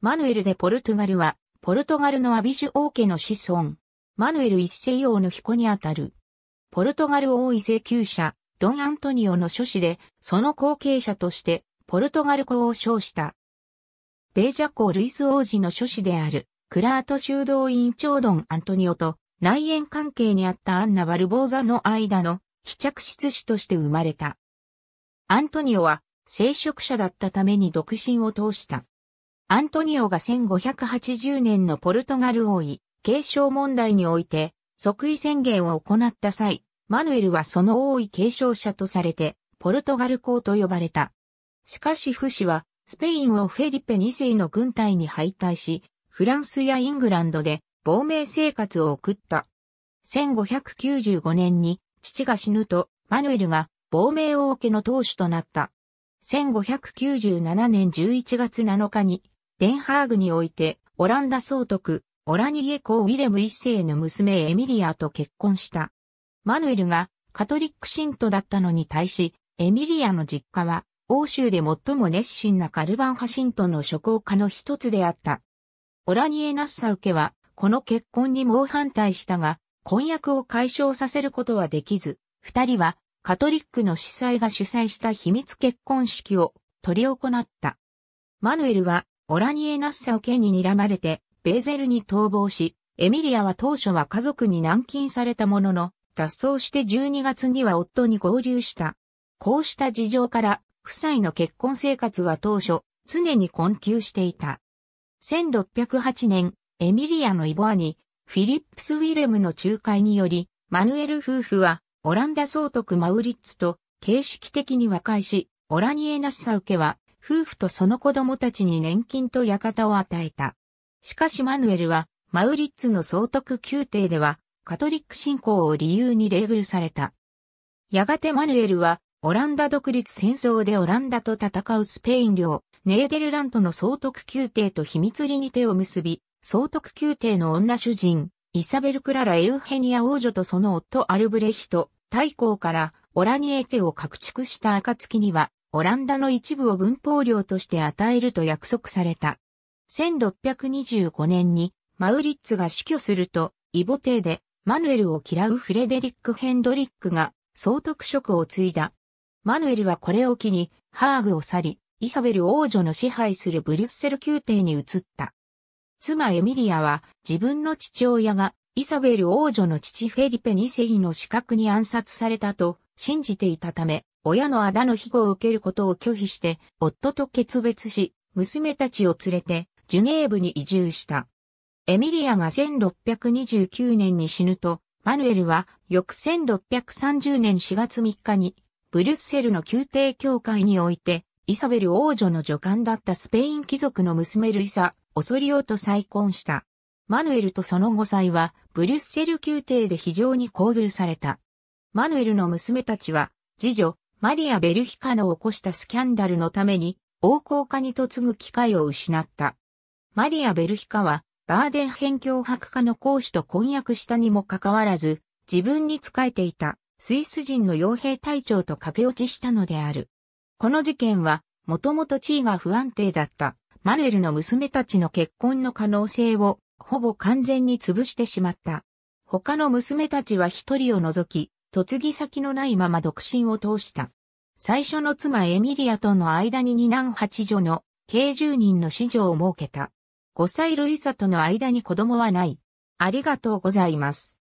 マヌエル・でポルトガルは、ポルトガルのアビジュ王家の子孫。マヌエル一世王の彦にあたる。ポルトガル王位請求者、ドン・アントニオの諸子で、その後継者として、ポルトガル公を称した。ベージャ公ルイス王子の諸子である、クラート修道院長ドン・アントニオと、内縁関係にあったアンナ・バルボーザの間の、非着室子として生まれた。アントニオは、聖職者だったために独身を通した。アントニオが1580年のポルトガル王位、継承問題において、即位宣言を行った際、マヌエルはその王位継承者とされて、ポルトガル公と呼ばれた。しかしフ氏は、スペインをフェリペ2世の軍隊に敗退し、フランスやイングランドで亡命生活を送った。1595年に父が死ぬと、マヌエルが亡命王家の当主となった。1597年11月7日にデンハーグにおいて、オランダ総督、オラニエコウィレム一世の娘エミリアと結婚した。マヌエルがカトリック信徒だったのに対し、エミリアの実家は、欧州で最も熱心なカルバン派信徒の諸行家の一つであった。オラニエ・ナッサウ家は、この結婚に猛反対したが、婚約を解消させることはできず、二人は、カトリックの司祭が主催した秘密結婚式を取り行った。マヌエルはオラニエ・ナッサオ家に睨まれて、ベーゼルに逃亡し、エミリアは当初は家族に軟禁されたものの、脱走して12月には夫に合流した。こうした事情から、夫妻の結婚生活は当初、常に困窮していた。1608年、エミリアのイボアに、フィリップス・ウィレムの仲介により、マヌエル夫婦は、オランダ総督マウリッツと、形式的に和解し、オラニエ・ナッサウ家は、夫婦とその子供たちに年金と館を与えた。しかしマヌエルは、マウリッツの総督宮廷では、カトリック信仰を理由にグ遇された。やがてマヌエルは、オランダ独立戦争でオランダと戦うスペイン領、ネーデルラントの総督宮廷と秘密裏に手を結び、総督宮廷の女主人、イサベル・クララ・エウヘニア王女とその夫アルブレヒト、大公からオラニエ家を拡築した暁には、オランダの一部を文法領として与えると約束された。1625年にマウリッツが死去すると、イボ帝でマヌエルを嫌うフレデリック・ヘンドリックが総督職を継いだ。マヌエルはこれを機にハーグを去り、イサベル王女の支配するブリュッセル宮廷に移った。妻エミリアは自分の父親がイサベル王女の父フェリペ2世の死角に暗殺されたと信じていたため、親のあだの庇護を受けることを拒否して、夫と決別し、娘たちを連れて、ジュネーブに移住した。エミリアが1629年に死ぬと、マヌエルは翌1630年4月3日に、ブリュッセルの宮廷教会において、イサベル王女の女官だったスペイン貴族の娘ルイサ、オソリオと再婚した。マヌエルとその後妻は、ブリュッセル宮廷で非常に交遇された。マヌエルの娘たちは、次女、マリア・ベルヒカの起こしたスキャンダルのために、王公家に嫁ぐ機会を失った。マリア・ベルヒカは、バーデン辺境博家の公使と婚約したにもかかわらず、自分に仕えていたスイス人の傭兵隊長と駆け落ちしたのである。この事件は、もともと地位が不安定だったマレルの娘たちの結婚の可能性をほぼ完全に潰してしまった。他の娘たちは一人を除き、嫁ぎ先のないまま独身を通した。最初の妻エミリアとの間に二男八女の計十人の子女を設けた。5歳ルイサとの間に子供はない。ありがとうございます。